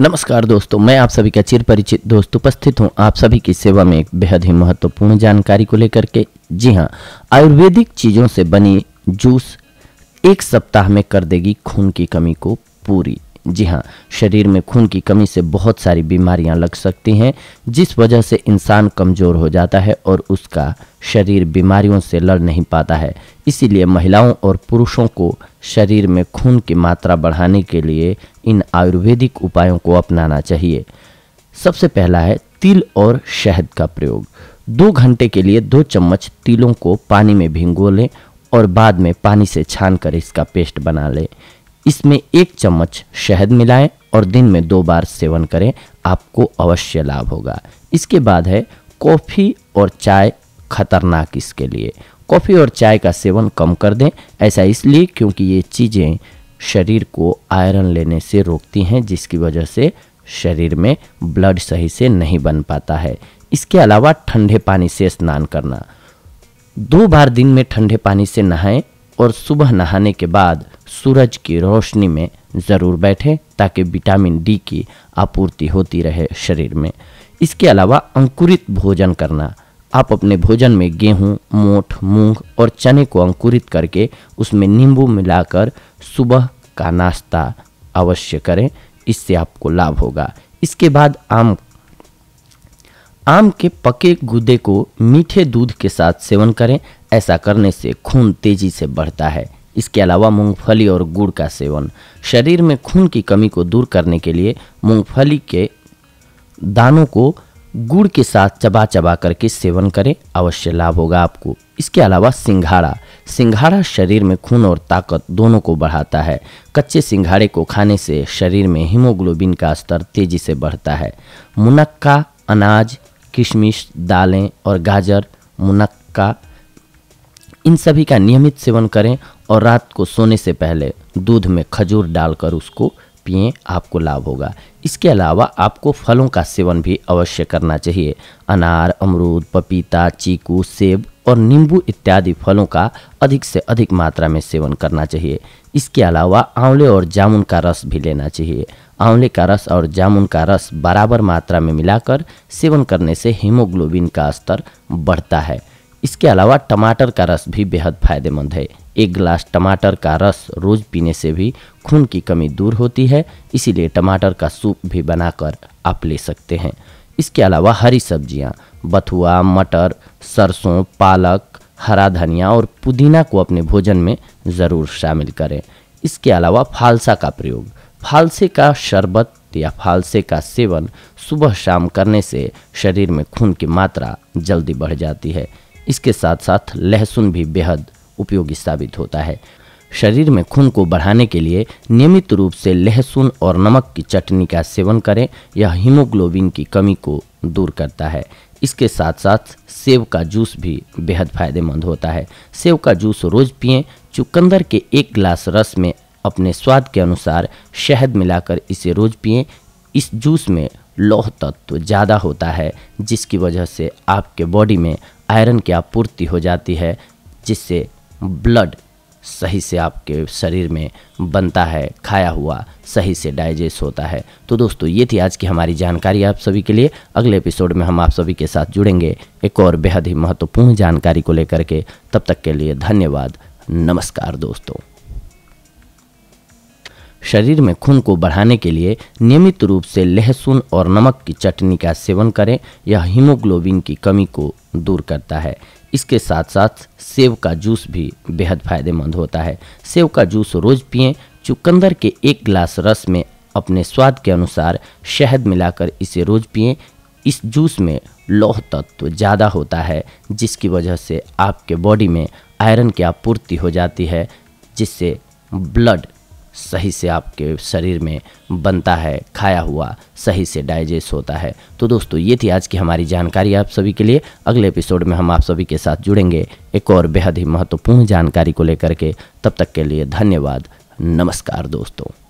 नमस्कार दोस्तों मैं आप सभी का चिर परिचित दोस्त उपस्थित हूं आप सभी की सेवा में एक बेहद ही महत्वपूर्ण जानकारी को लेकर के जी हां आयुर्वेदिक चीज़ों से बनी जूस एक सप्ताह में कर देगी खून की कमी को पूरी जी हाँ शरीर में खून की कमी से बहुत सारी बीमारियां लग सकती हैं जिस वजह से इंसान कमज़ोर हो जाता है और उसका शरीर बीमारियों से लड़ नहीं पाता है इसीलिए महिलाओं और पुरुषों को शरीर में खून की मात्रा बढ़ाने के लिए इन आयुर्वेदिक उपायों को अपनाना चाहिए सबसे पहला है तिल और शहद का प्रयोग दो घंटे के लिए दो चम्मच तिलों को पानी में भिंगो लें और बाद में पानी से छान कर इसका पेस्ट बना लें इसमें एक चम्मच शहद मिलाएं और दिन में दो बार सेवन करें आपको अवश्य लाभ होगा इसके बाद है कॉफ़ी और चाय खतरनाक इसके लिए कॉफ़ी और चाय का सेवन कम कर दें ऐसा इसलिए क्योंकि ये चीज़ें शरीर को आयरन लेने से रोकती हैं जिसकी वजह से शरीर में ब्लड सही से नहीं बन पाता है इसके अलावा ठंडे पानी से स्नान करना दो बार दिन में ठंडे पानी से नहाएं और सुबह नहाने के बाद सूरज की रोशनी में ज़रूर बैठें ताकि विटामिन डी की आपूर्ति होती रहे शरीर में इसके अलावा अंकुरित भोजन करना आप अपने भोजन में गेहूं, मोठ मूंग और चने को अंकुरित करके उसमें नींबू मिलाकर सुबह का नाश्ता अवश्य करें इससे आपको लाभ होगा इसके बाद आम आम के पके गुदे को मीठे दूध के साथ सेवन करें ऐसा करने से खून तेजी से बढ़ता है इसके अलावा मूंगफली और गुड़ का सेवन शरीर में खून की कमी को दूर करने के लिए मूंगफली के दानों को गुड़ के साथ चबा चबा करके सेवन करें अवश्य लाभ होगा आपको इसके अलावा सिंघाड़ा सिंघाड़ा शरीर में खून और ताकत दोनों को बढ़ाता है कच्चे सिंघाड़े को खाने से शरीर में हीमोग्लोबिन का स्तर तेजी से बढ़ता है मुनक्का अनाज किशमिश दालें और गाजर मुनक्का इन सभी का नियमित सेवन करें और रात को सोने से पहले दूध में खजूर डालकर उसको पिए आपको लाभ होगा इसके अलावा आपको फलों का सेवन भी अवश्य करना चाहिए अनार अमरूद पपीता चीकू सेब और नींबू इत्यादि फलों का अधिक से अधिक मात्रा में सेवन करना चाहिए इसके अलावा आंवले और जामुन का रस भी लेना चाहिए आंवले का रस और जामुन का रस बराबर मात्रा में मिलाकर सेवन करने से हीमोग्लोबिन का स्तर बढ़ता है इसके अलावा टमाटर का रस भी बेहद फायदेमंद है एक गिलास टमाटर का रस रोज पीने से भी खून की कमी दूर होती है इसीलिए टमाटर का सूप भी बनाकर आप ले सकते हैं इसके अलावा हरी सब्जियां बथुआ मटर सरसों पालक हरा धनिया और पुदीना को अपने भोजन में ज़रूर शामिल करें इसके अलावा फालसा का प्रयोग फालसे का शरबत या फालसे का सेवन सुबह शाम करने से शरीर में खून की मात्रा जल्दी बढ़ जाती है इसके साथ साथ लहसुन भी बेहद उपयोगी साबित होता है शरीर में खून को बढ़ाने के लिए नियमित रूप से लहसुन और नमक की चटनी का सेवन करें यह हीमोग्लोबिन की कमी को दूर करता है इसके साथ साथ सेब का जूस भी बेहद फायदेमंद होता है सेब का जूस रोज पिए चुकंदर के एक गिलास रस में अपने स्वाद के अनुसार शहद मिलाकर इसे रोज पिए इस जूस में लौह तत्व ज़्यादा होता है जिसकी वजह से आपके बॉडी में आयरन की आपूर्ति हो जाती है जिससे ब्लड सही से आपके शरीर में बनता है खाया हुआ सही से डाइजेस्ट होता है तो दोस्तों ये थी आज की हमारी जानकारी आप सभी के लिए अगले एपिसोड में हम आप सभी के साथ जुड़ेंगे एक और बेहद ही महत्वपूर्ण जानकारी को लेकर के तब तक के लिए धन्यवाद नमस्कार दोस्तों शरीर में खून को बढ़ाने के लिए नियमित रूप से लहसुन और नमक की चटनी का सेवन करें यह हीमोग्लोबिन की कमी को दूर करता है इसके साथ साथ सेब का जूस भी बेहद फायदेमंद होता है सेब का जूस रोज़ पिए चुकंदर के एक गिलास रस में अपने स्वाद के अनुसार शहद मिलाकर इसे रोज़ पिए इस जूस में लौह तत्व ज़्यादा होता है जिसकी वजह से आपके बॉडी में आयरन की आपूर्ति हो जाती है जिससे ब्लड सही से आपके शरीर में बनता है खाया हुआ सही से डाइजेस्ट होता है तो दोस्तों ये थी आज की हमारी जानकारी आप सभी के लिए अगले एपिसोड में हम आप सभी के साथ जुड़ेंगे एक और बेहद ही महत्वपूर्ण जानकारी को लेकर के तब तक के लिए धन्यवाद नमस्कार दोस्तों